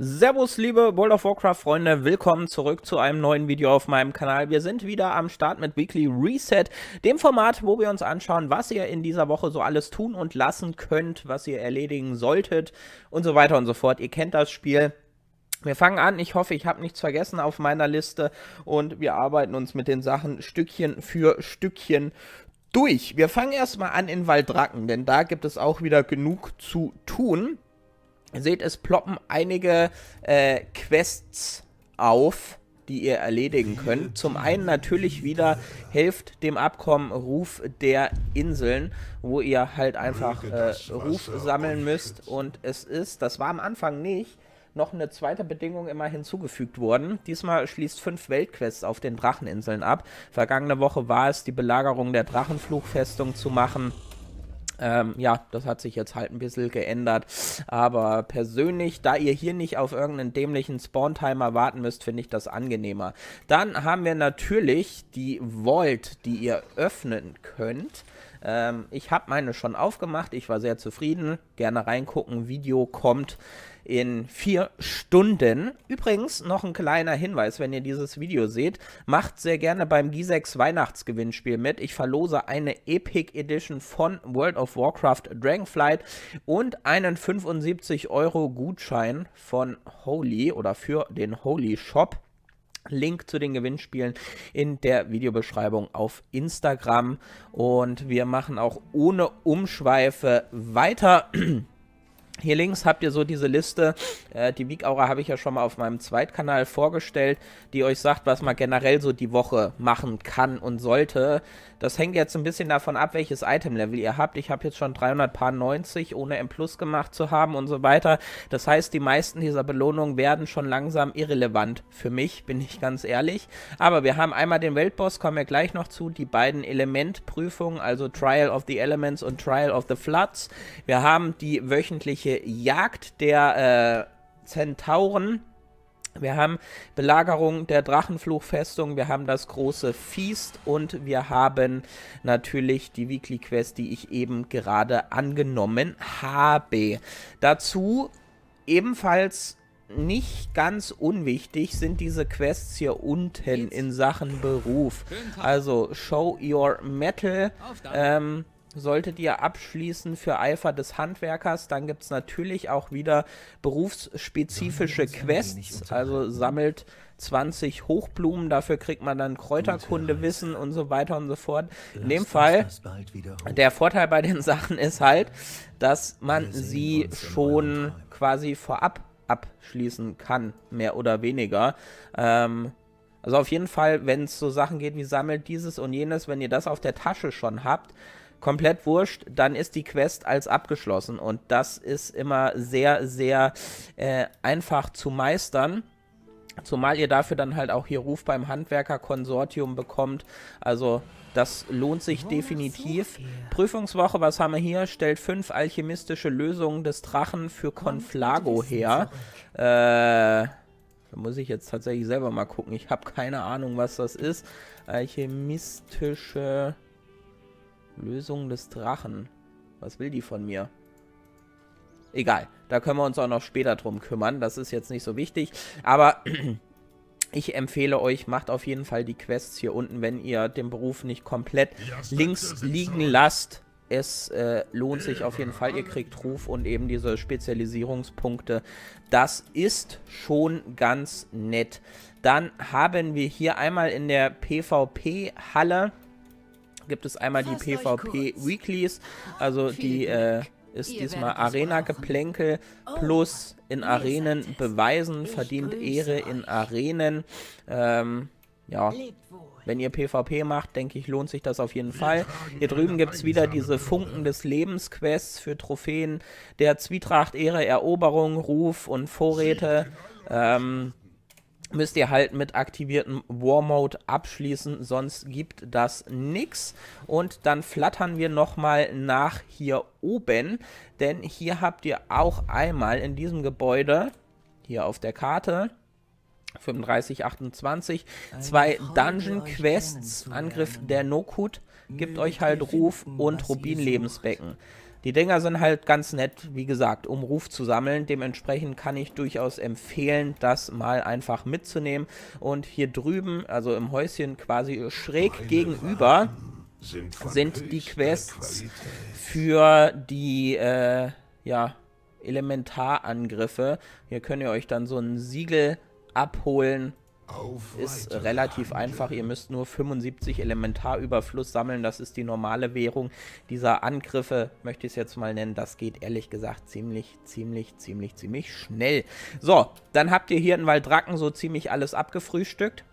Servus, liebe World of Warcraft-Freunde, willkommen zurück zu einem neuen Video auf meinem Kanal. Wir sind wieder am Start mit Weekly Reset, dem Format, wo wir uns anschauen, was ihr in dieser Woche so alles tun und lassen könnt, was ihr erledigen solltet und so weiter und so fort. Ihr kennt das Spiel. Wir fangen an, ich hoffe, ich habe nichts vergessen auf meiner Liste und wir arbeiten uns mit den Sachen Stückchen für Stückchen durch. Wir fangen erstmal an in Waldracken, denn da gibt es auch wieder genug zu tun seht, es ploppen einige äh, Quests auf die ihr erledigen könnt. Zum einen natürlich wieder helft dem Abkommen Ruf der Inseln, wo ihr halt einfach äh, Ruf sammeln müsst. Und es ist, das war am Anfang nicht, noch eine zweite Bedingung immer hinzugefügt worden. Diesmal schließt fünf Weltquests auf den Dracheninseln ab. Vergangene Woche war es, die Belagerung der Drachenflugfestung zu machen. Ähm, ja, das hat sich jetzt halt ein bisschen geändert. Aber persönlich, da ihr hier nicht auf irgendeinen dämlichen Spawn-Timer warten müsst, finde ich das angenehmer. Dann haben wir natürlich die Vault, die ihr öffnen könnt. Ähm, ich habe meine schon aufgemacht. Ich war sehr zufrieden. Gerne reingucken. Video kommt in vier Stunden. Übrigens noch ein kleiner Hinweis, wenn ihr dieses Video seht, macht sehr gerne beim Gisex Weihnachtsgewinnspiel mit. Ich verlose eine Epic Edition von World of Warcraft Dragonflight und einen 75 Euro Gutschein von Holy oder für den Holy Shop. Link zu den Gewinnspielen in der Videobeschreibung auf Instagram. Und wir machen auch ohne Umschweife weiter. Hier links habt ihr so diese Liste, äh, die Week-Aura habe ich ja schon mal auf meinem Zweitkanal vorgestellt, die euch sagt, was man generell so die Woche machen kann und sollte. Das hängt jetzt ein bisschen davon ab, welches Item-Level ihr habt. Ich habe jetzt schon 390 ohne M Plus gemacht zu haben und so weiter. Das heißt, die meisten dieser Belohnungen werden schon langsam irrelevant für mich, bin ich ganz ehrlich. Aber wir haben einmal den Weltboss, kommen wir gleich noch zu, die beiden Elementprüfungen, also Trial of the Elements und Trial of the Floods. Wir haben die wöchentliche tägliche Jagd der äh, Zentauren. Wir haben Belagerung der Drachenfluchfestung, wir haben das große Feast und wir haben natürlich die Weekly Quest, die ich eben gerade angenommen habe. Dazu ebenfalls nicht ganz unwichtig sind diese Quests hier unten in Sachen Beruf. Also Show Your Metal. Ähm, Solltet ihr abschließen für Eifer des Handwerkers, dann gibt es natürlich auch wieder berufsspezifische Quests. Also sammelt 20 Hochblumen, dafür kriegt man dann Kräuterkundewissen und so weiter und so fort. In dem Fall, der Vorteil bei den Sachen ist halt, dass man sie schon quasi vorab abschließen kann, mehr oder weniger. Ähm, also auf jeden Fall, wenn es so Sachen geht wie sammelt dieses und jenes, wenn ihr das auf der Tasche schon habt, komplett wurscht, dann ist die Quest als abgeschlossen. Und das ist immer sehr, sehr äh, einfach zu meistern. Zumal ihr dafür dann halt auch hier Ruf beim Handwerkerkonsortium bekommt. Also das lohnt sich definitiv. Prüfungswoche, was haben wir hier? Stellt fünf alchemistische Lösungen des Drachen für Konflago her. Äh, da muss ich jetzt tatsächlich selber mal gucken. Ich habe keine Ahnung, was das ist. Alchemistische Lösung des Drachen. Was will die von mir? Egal, da können wir uns auch noch später drum kümmern. Das ist jetzt nicht so wichtig. Aber ich empfehle euch, macht auf jeden Fall die Quests hier unten, wenn ihr den Beruf nicht komplett links liegen lasst. Es äh, lohnt sich auf jeden Fall. Ihr kriegt Ruf und eben diese Spezialisierungspunkte. Das ist schon ganz nett. Dann haben wir hier einmal in der PvP-Halle gibt es einmal die PvP Weeklies, also die äh, ist diesmal Arena-Geplänkel oh, plus in Arenen Beweisen, verdient Ehre in Arenen. Ähm, ja, wenn ihr PvP macht, denke ich, lohnt sich das auf jeden Fall. Hier drüben gibt es wieder diese Funken des Lebens-Quests für Trophäen, der Zwietracht, Ehre, Eroberung, Ruf und Vorräte. Genau ähm, müsst ihr halt mit aktiviertem War Mode abschließen, sonst gibt das nichts. Und dann flattern wir nochmal nach hier oben, denn hier habt ihr auch einmal in diesem Gebäude, hier auf der Karte, 35, 28, zwei Dungeon Quests, Angriff der Nokut, gibt euch halt Ruf und Rubin Lebensbecken. Die Dinger sind halt ganz nett, wie gesagt, um Ruf zu sammeln. Dementsprechend kann ich durchaus empfehlen, das mal einfach mitzunehmen. Und hier drüben, also im Häuschen quasi schräg Meine gegenüber, sind, sind, die Quests für die, äh, ja, Elementarangriffe. Hier könnt ihr euch dann so ein Siegel abholen ist relativ einfach. Ihr müsst nur 75 Elementarüberfluss sammeln. Das ist die normale Währung dieser Angriffe, möchte ich es jetzt mal nennen. Das geht ehrlich gesagt ziemlich, ziemlich, ziemlich, ziemlich schnell. So, dann habt ihr hier in Waldracken so ziemlich alles abgefrühstückt.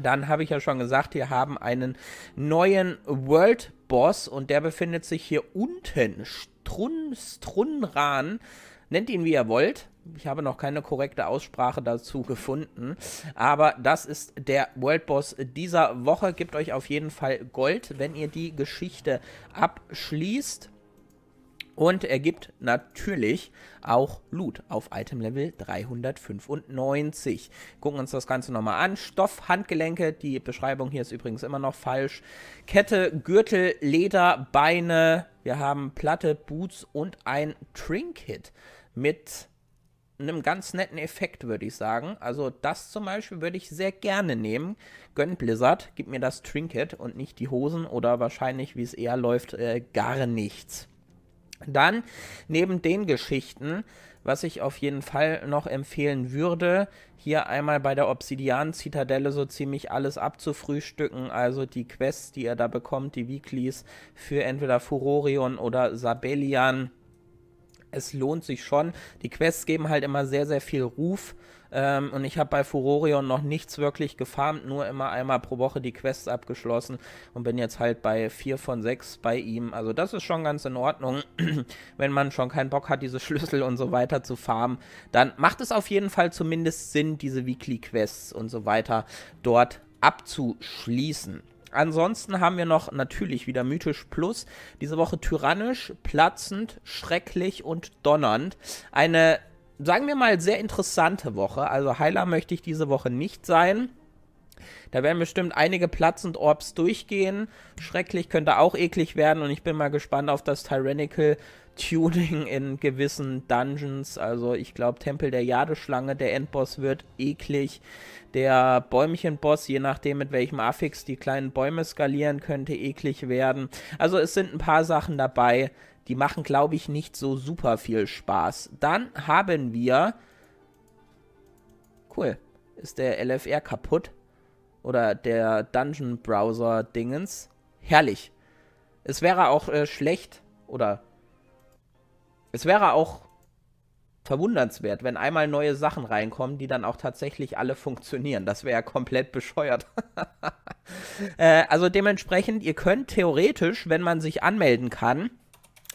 Dann habe ich ja schon gesagt, wir haben einen neuen World Boss und der befindet sich hier unten. Strun, Strunran, nennt ihn wie ihr wollt ich habe noch keine korrekte Aussprache dazu gefunden. Aber das ist der World Boss dieser Woche. Gibt euch auf jeden Fall Gold, wenn ihr die Geschichte abschließt. Und er gibt natürlich auch Loot auf Item Level 395. Gucken uns das Ganze nochmal an. Stoff, Handgelenke, die Beschreibung hier ist übrigens immer noch falsch. Kette, Gürtel, Leder, Beine. Wir haben Platte, Boots und ein Trinket mit einem ganz netten Effekt, würde ich sagen. Also das zum Beispiel würde ich sehr gerne nehmen. Gönn Blizzard, gib mir das Trinket und nicht die Hosen oder wahrscheinlich, wie es eher läuft, äh, gar nichts. Dann, neben den Geschichten, was ich auf jeden Fall noch empfehlen würde, hier einmal bei der Obsidian-Zitadelle so ziemlich alles abzufrühstücken. Also die Quests, die ihr da bekommt, die Weeklies für entweder Furorion oder Sabellian es lohnt sich schon. Die Quests geben halt immer sehr, sehr viel Ruf. Ähm, und ich habe bei Furorion noch nichts wirklich gefarmt, nur immer einmal pro Woche die Quests abgeschlossen und bin jetzt halt bei 4 von 6 bei ihm. Also das ist schon ganz in Ordnung. Wenn man schon keinen Bock hat, diese Schlüssel und so weiter zu farmen, dann macht es auf jeden Fall zumindest Sinn, diese Weekly Quests und so weiter dort abzuschließen. Ansonsten haben wir noch natürlich wieder mythisch plus. Diese Woche tyrannisch, platzend, schrecklich und donnernd. Eine, sagen wir mal, sehr interessante Woche. Also Heiler möchte ich diese Woche nicht sein. Da werden bestimmt einige platzend Orbs durchgehen. Schrecklich könnte auch eklig werden und ich bin mal gespannt auf das Tyrannical Tuning in gewissen Dungeons. Also ich glaube, Tempel der Jadeschlange, der Endboss wird eklig. Der Bäumchenboss, je nachdem mit welchem Affix die kleinen Bäume skalieren, könnte eklig werden. Also es sind ein paar Sachen dabei, die machen, glaube ich, nicht so super viel Spaß. Dann haben wir... Cool. Ist der LFR kaputt? Oder der Dungeon Browser Dingens? Herrlich. Es wäre auch äh, schlecht oder es wäre auch verwundernswert, wenn einmal neue Sachen reinkommen, die dann auch tatsächlich alle funktionieren. Das wäre ja komplett bescheuert. äh, also dementsprechend, ihr könnt theoretisch, wenn man sich anmelden kann,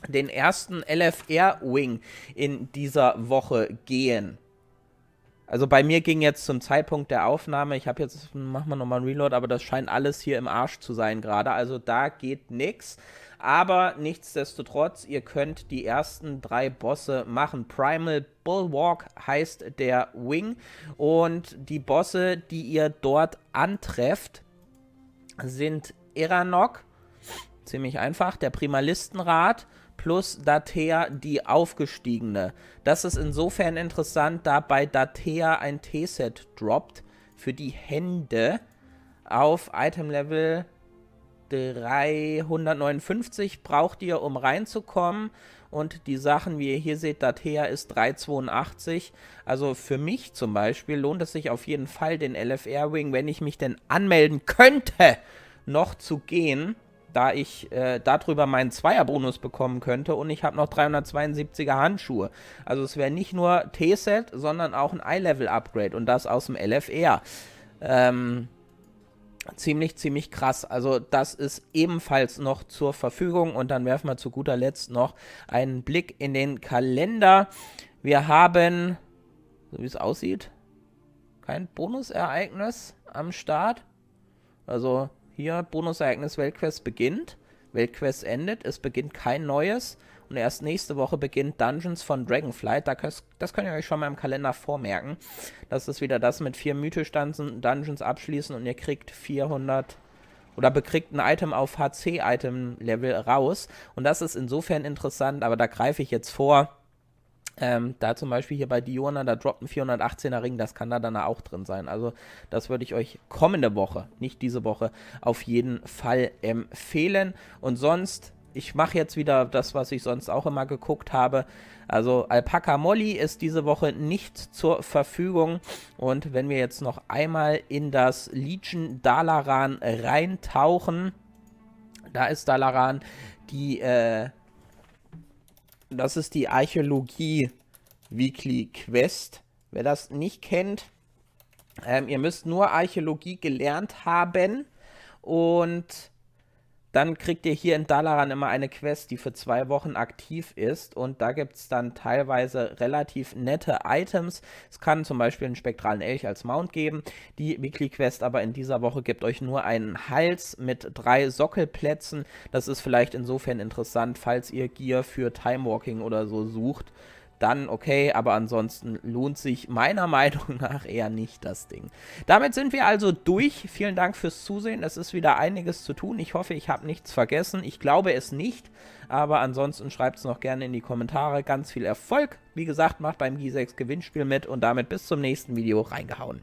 den ersten LFR-Wing in dieser Woche gehen. Also bei mir ging jetzt zum Zeitpunkt der Aufnahme, ich habe jetzt, machen wir nochmal einen Reload, aber das scheint alles hier im Arsch zu sein gerade. Also da geht nichts. Aber nichtsdestotrotz, ihr könnt die ersten drei Bosse machen. Primal Bulwark heißt der Wing. Und die Bosse, die ihr dort antrefft, sind Eranok, ziemlich einfach, der Primalistenrat plus Datea die Aufgestiegene. Das ist insofern interessant, da bei Datea ein T-Set droppt für die Hände auf Item Level 359 braucht ihr, um reinzukommen. Und die Sachen, wie ihr hier seht, Datea ist 382. Also für mich zum Beispiel lohnt es sich auf jeden Fall, den LFR-Wing, wenn ich mich denn anmelden könnte, noch zu gehen. Da ich äh, darüber meinen Zweierbonus bekommen könnte und ich habe noch 372er Handschuhe. Also es wäre nicht nur T-Set, sondern auch ein Eye-Level-Upgrade und das aus dem LFR. Ähm, ziemlich, ziemlich krass. Also das ist ebenfalls noch zur Verfügung. Und dann werfen wir zu guter Letzt noch einen Blick in den Kalender. Wir haben, so wie es aussieht, kein Bonusereignis am Start. Also hier, Bonusereignis Weltquest beginnt. Weltquest endet, es beginnt kein neues. Und erst nächste Woche beginnt Dungeons von Dragonflight. Da das könnt ihr euch schon mal im Kalender vormerken. Das ist wieder das mit vier mythisch Dungeons abschließen und ihr kriegt 400 oder bekriegt ein Item auf HC-Item-Level raus. Und das ist insofern interessant, aber da greife ich jetzt vor. Ähm, da zum Beispiel hier bei Diona, da droppt ein 418er Ring, das kann da dann auch drin sein. Also das würde ich euch kommende Woche, nicht diese Woche, auf jeden Fall empfehlen. Und sonst ich mache jetzt wieder das, was ich sonst auch immer geguckt habe. Also Alpaka Molly ist diese Woche nicht zur Verfügung. Und wenn wir jetzt noch einmal in das Legion Dalaran reintauchen, da ist Dalaran die, äh, das ist die Archäologie Weekly Quest. Wer das nicht kennt, ähm, ihr müsst nur Archäologie gelernt haben und dann kriegt ihr hier in Dalaran immer eine Quest, die für zwei Wochen aktiv ist und da gibt es dann teilweise relativ nette Items. Es kann zum Beispiel einen spektralen Elch als Mount geben. Die Weekly Quest aber in dieser Woche gibt euch nur einen Hals mit drei Sockelplätzen. Das ist vielleicht insofern interessant, falls ihr Gear für Timewalking oder so sucht dann okay, aber ansonsten lohnt sich meiner Meinung nach eher nicht das Ding. Damit sind wir also durch. Vielen Dank fürs Zusehen. Es ist wieder einiges zu tun. Ich hoffe, ich habe nichts vergessen. Ich glaube es nicht, aber ansonsten schreibt es noch gerne in die Kommentare. Ganz viel Erfolg. Wie gesagt, macht beim G6 Gewinnspiel mit und damit bis zum nächsten Video reingehauen.